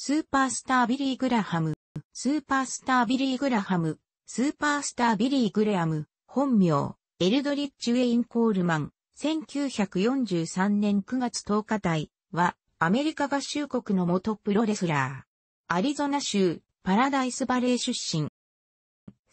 スーパースタービリー・グラハム、スーパースタービリー・グラハム、スーパースタービリー・グレアム、本名、エルドリッチ・ウェイン・コールマン、1943年9月10日台は、アメリカ合衆国の元プロレスラー。アリゾナ州、パラダイスバレー出身。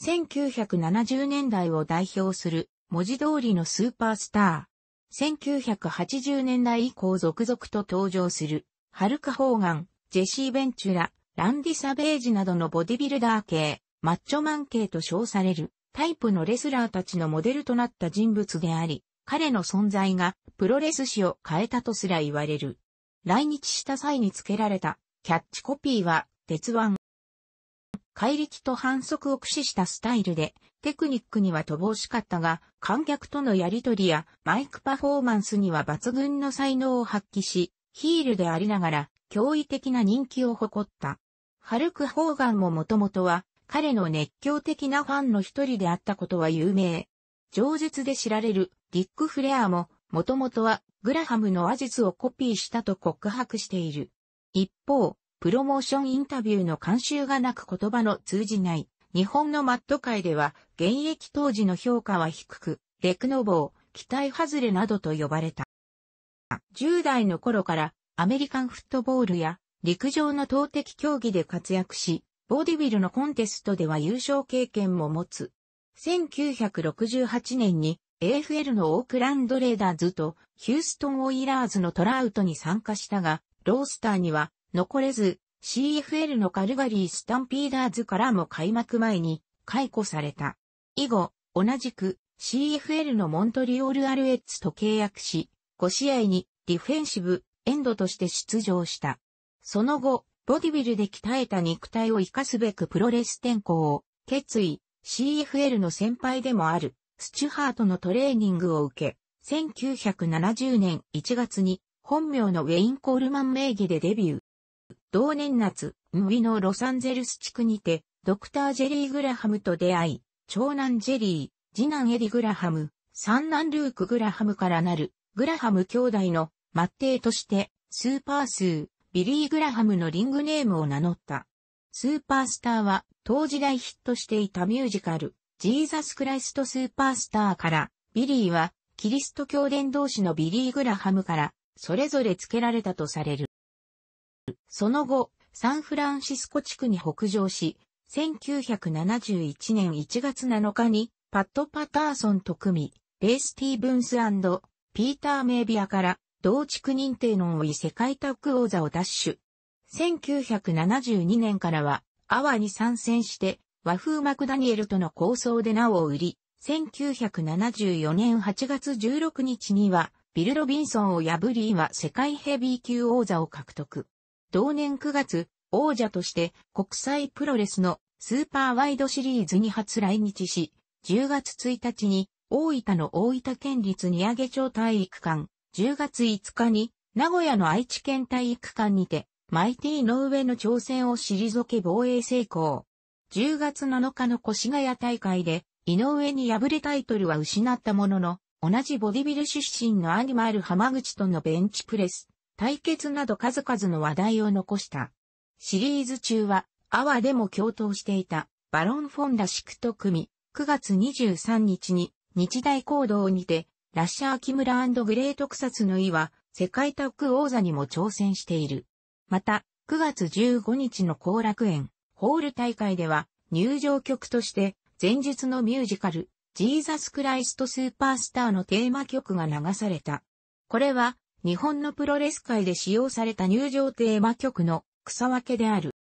1970年代を代表する、文字通りのスーパースター。1980年代以降続々と登場する、ハルカ・ホーガン、ジェシー・ベンチュラ、ランディ・サベージなどのボディビルダー系、マッチョマン系と称されるタイプのレスラーたちのモデルとなった人物であり、彼の存在がプロレス史を変えたとすら言われる。来日した際に付けられたキャッチコピーは、鉄腕。怪力と反則を駆使したスタイルで、テクニックには乏しかったが、観客とのやりとりやマイクパフォーマンスには抜群の才能を発揮し、ヒールでありながら、驚異的な人気を誇った。ハルク・ホーガンももともとは彼の熱狂的なファンの一人であったことは有名。上述で知られるディック・フレアももともとはグラハムの話術をコピーしたと告白している。一方、プロモーションインタビューの慣習がなく言葉の通じない日本のマット界では現役当時の評価は低く、レクノボー、期待外れなどと呼ばれた。10代の頃からアメリカンフットボールや陸上の投擲競技で活躍し、ボディビルのコンテストでは優勝経験も持つ。1968年に AFL のオークランドレーダーズとヒューストンオイラーズのトラウトに参加したが、ロースターには残れず CFL のカルガリースタンピーダーズからも開幕前に解雇された。以後、同じく CFL のモントリオールアルエッツと契約し、5試合にディフェンシブ、エンドとして出場した。その後、ボディビルで鍛えた肉体を活かすべくプロレス転向を決意、CFL の先輩でもある、スチュハートのトレーニングを受け、1970年1月に本名のウェイン・コールマン名義でデビュー。同年夏、ムビのロサンゼルス地区にて、ドクター・ジェリー・グラハムと出会い、長男ジェリー、次男エディ・グラハム、三男ルーク・グラハムからなる、グラハム兄弟の末帝として、スーパースー、ビリー・グラハムのリングネームを名乗った。スーパースターは、当時代ヒットしていたミュージカル、ジーザス・クライスト・スーパースターから、ビリーは、キリスト教伝道師のビリー・グラハムから、それぞれ付けられたとされる。その後、サンフランシスコ地区に北上し、1971年1月7日に、パット・パターソンと組み、レースティーブンスピーター・メイビアから、同地区認定の多い世界タッグ王座を奪取。1972年からは、阿波に参戦して、和風マクダニエルとの構想で名を売り、1974年8月16日には、ビル・ロビンソンを破り今世界ヘビー級王座を獲得。同年9月、王者として国際プロレスのスーパーワイドシリーズに初来日し、10月1日に大分の大分県立荷上町体育館10月5日に、名古屋の愛知県体育館にて、マイティーの上の挑戦を退け防衛成功。10月7日の越谷大会で、井上に敗れタイトルは失ったものの、同じボディビル出身のアニマル浜口とのベンチプレス、対決など数々の話題を残した。シリーズ中は、アワでも共闘していた、バロン・フォンダシクと組9月23日に、日大行動にて、ラッシャーキムラグレートサツの意は、世界タッグ王座にも挑戦している。また、9月15日の後楽園、ホール大会では、入場曲として、前日のミュージカル、ジーザスクライストスーパースターのテーマ曲が流された。これは、日本のプロレス界で使用された入場テーマ曲の草分けである。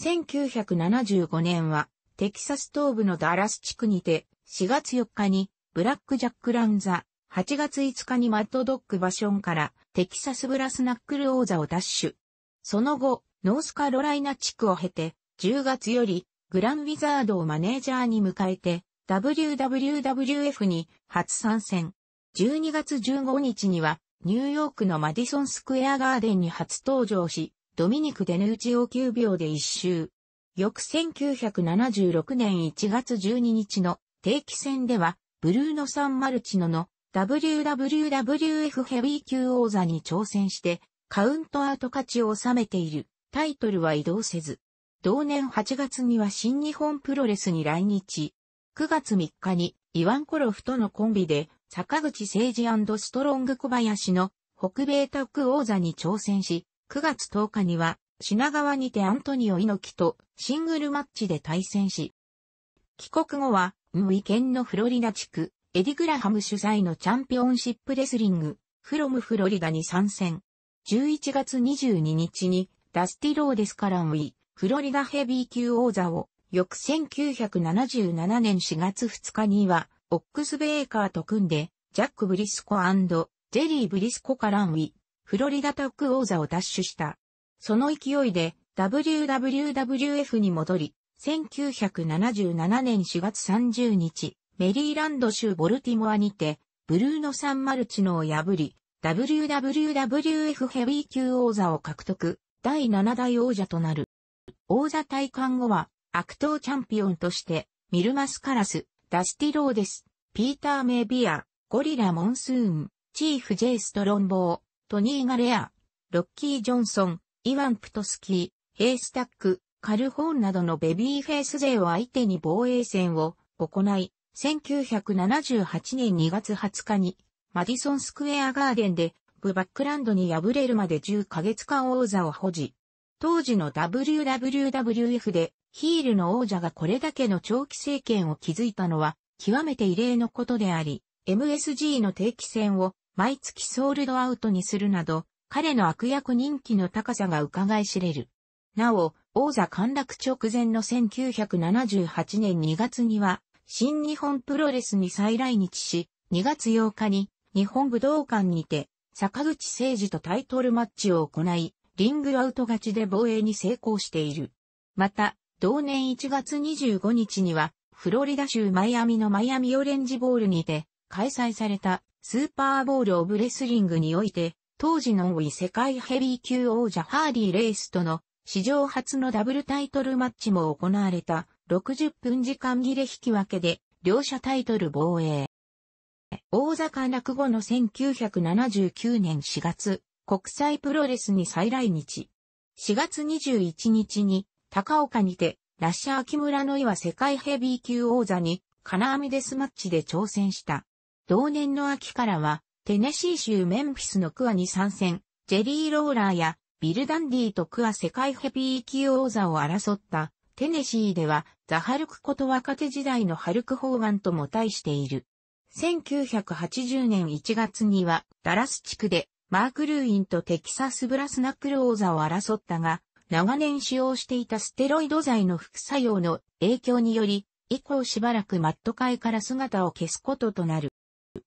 1975年は、テキサス東部のダラス地区にて、4月4日にブラックジャックランザ、8月5日にマッドドッグバションからテキサスブラスナックル王座を奪取。その後、ノースカロライナ地区を経て、10月よりグランウィザードをマネージャーに迎えて、WWWF に初参戦。12月15日には、ニューヨークのマディソンスクエアガーデンに初登場し、ドミニク・デヌーチを9秒で一周。翌1976年1月12日の定期戦では、ブルーノ・サンマルチノの WWF ヘビー級王座に挑戦して、カウントアウト勝ちを収めている。タイトルは移動せず。同年8月には新日本プロレスに来日。9月3日にイワンコロフとのコンビで、坂口誠二ストロング小林の北米タック王座に挑戦し、9月10日には品川にてアントニオ猪木とシングルマッチで対戦し、帰国後はムイ県のフロリダ地区、エディ・グラハム主催のチャンピオンシップレスリング、フロムフロリダに参戦。11月22日に、ダスティ・ローデスからムイ、フロリダヘビー級王座を、翌1977年4月2日には、オックスベーカーと組んで、ジャック・ブリスコジェリー・ブリスコからムイ、フロリダタック王座を奪取した。その勢いで、WWWF に戻り、1977年4月30日、メリーランド州ボルティモアにて、ブルーノ・サンマルチノを破り、WWWF ヘビー級王座を獲得、第7代王者となる。王座退官後は、悪党チャンピオンとして、ミルマス・カラス、ダスティローデス、ピーター・メイビア、ゴリラ・モンスーン、チーフ・ジェイ・ストロンボー、トニー・ガレア、ロッキー・ジョンソン、イワン・プトスキー、ヘイスタック、カルホーンなどのベビーフェイス勢を相手に防衛戦を行い、1978年2月20日に、マディソンスクエアガーデンで、ブバックランドに敗れるまで10ヶ月間王座を保持。当時の WWWF で、ヒールの王者がこれだけの長期政権を築いたのは、極めて異例のことであり、MSG の定期戦を毎月ソールドアウトにするなど、彼の悪役人気の高さが伺い知れる。なお、王座陥落直前の1978年2月には、新日本プロレスに再来日し、2月8日に日本武道館にて、坂口誠二とタイトルマッチを行い、リングアウト勝ちで防衛に成功している。また、同年1月25日には、フロリダ州マイアミのマイアミオレンジボールにて、開催されたスーパーボールオブレスリングにおいて、当時の多い世界ヘビー級王者ハーリー・レイスとの史上初のダブルタイトルマッチも行われた60分時間切れ引き分けで両者タイトル防衛。大阪落後の1979年4月、国際プロレスに再来日。4月21日に高岡にてラッシャー木村の岩世界ヘビー級王座に金網デスマッチで挑戦した。同年の秋からはテネシー州メンフィスのクアに参戦、ジェリー・ローラーやビルダンディとクア世界ヘビー級王座を争った、テネシーでは、ザ・ハルクこと若手時代のハルク・ホーガンとも対している。1980年1月には、ダラス地区で、マーク・ルーインとテキサス・ブラスナックル王座を争ったが、長年使用していたステロイド剤の副作用の影響により、以降しばらくマット界から姿を消すこととなる。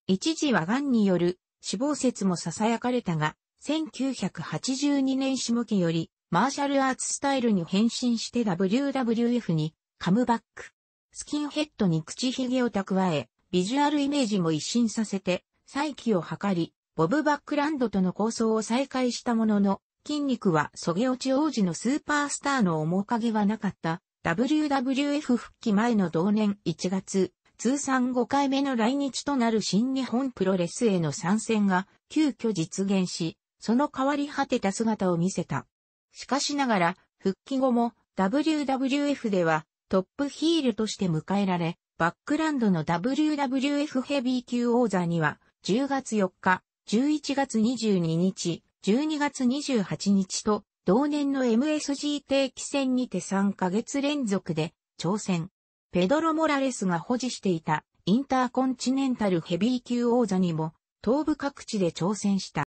一時は癌による死亡説も囁かれたが、1982年下期より、マーシャルアーツスタイルに変身して WWF にカムバック。スキンヘッドに口ひげを蓄え、ビジュアルイメージも一新させて、再起を図り、ボブ・バックランドとの構想を再開したものの、筋肉はそげ落ち王子のスーパースターの面影はなかった。WWF 復帰前の同年1月、通算5回目の来日となる新日本プロレスへの参戦が急遽実現し、その変わり果てた姿を見せた。しかしながら、復帰後も WWF ではトップヒールとして迎えられ、バックランドの WWF ヘビー級王座には、10月4日、11月22日、12月28日と、同年の MSG 定期戦にて3ヶ月連続で挑戦。ペドロ・モラレスが保持していたインターコンチネンタルヘビー級王座にも東部各地で挑戦した。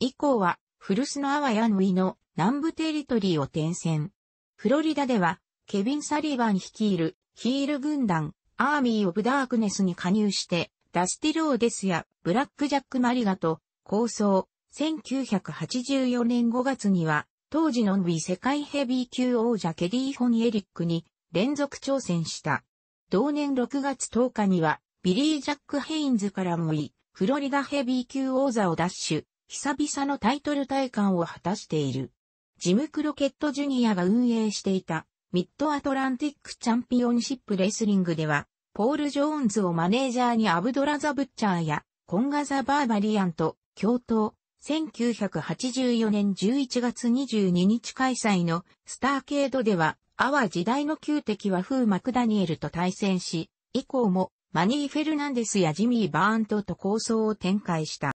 以降は、古巣のアワヤヌイの南部テリトリーを転戦。フロリダでは、ケビン・サリバン率いるヒール軍団、アーミー・オブ・ダークネスに加入して、ダスティローデスやブラック・ジャック・マリガと構想、1984年5月には、当時のヌイ世界ヘビー級王者ケディ・ホニエリックに連続挑戦した。同年6月10日には、ビリー・ジャック・ヘインズからもい、フロリダヘビー級王座を奪取、久々のタイトル体感を果たしている。ジム・クロケット・ジュニアが運営していたミッド・アトランティック・チャンピオンシップ・レスリングでは、ポール・ジョーンズをマネージャーにアブドラ・ザ・ブッチャーやコンガ・ザ・バーバリアンと共闘、1984年11月22日開催のスターケードでは、アワ時代の旧敵はフー・マクダニエルと対戦し、以降もマニー・フェルナンデスやジミー・バーントと構想を展開した。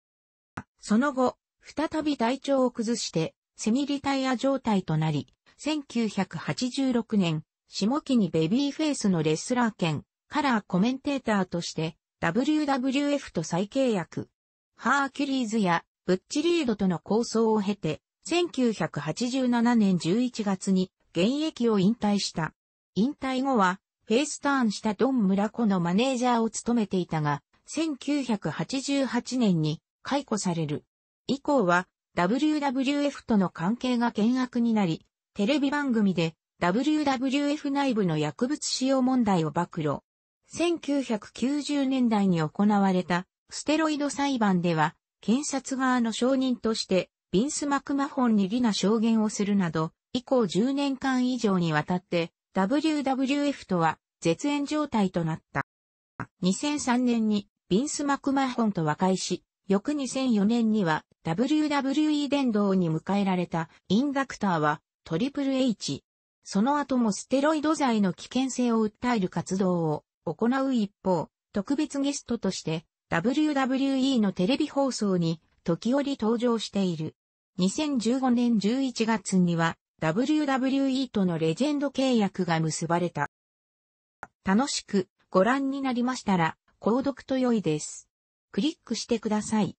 その後、再び体調を崩して、セミリタイア状態となり、1986年、下期にベビーフェイスのレスラー兼、カラーコメンテーターとして、WWF と再契約。ハーキュリーズや、ブッチリードとの構想を経て、1987年11月に現役を引退した。引退後は、フェイスターンしたドンムラコのマネージャーを務めていたが、1988年に解雇される。以降は WWF との関係が険悪になり、テレビ番組で WWF 内部の薬物使用問題を暴露。1990年代に行われたステロイド裁判では、検察側の証人として、ビンス・マクマホンに利な証言をするなど、以降10年間以上にわたって、WWF とは絶縁状態となった。2003年にビンス・マクマホンと和解し、翌2004年には WWE 殿堂に迎えられたインダクターはトリプル H。その後もステロイド剤の危険性を訴える活動を行う一方、特別ゲストとして WWE のテレビ放送に時折登場している。2015年11月には WWE とのレジェンド契約が結ばれた。楽しくご覧になりましたら、購読と良いです。クリックしてください。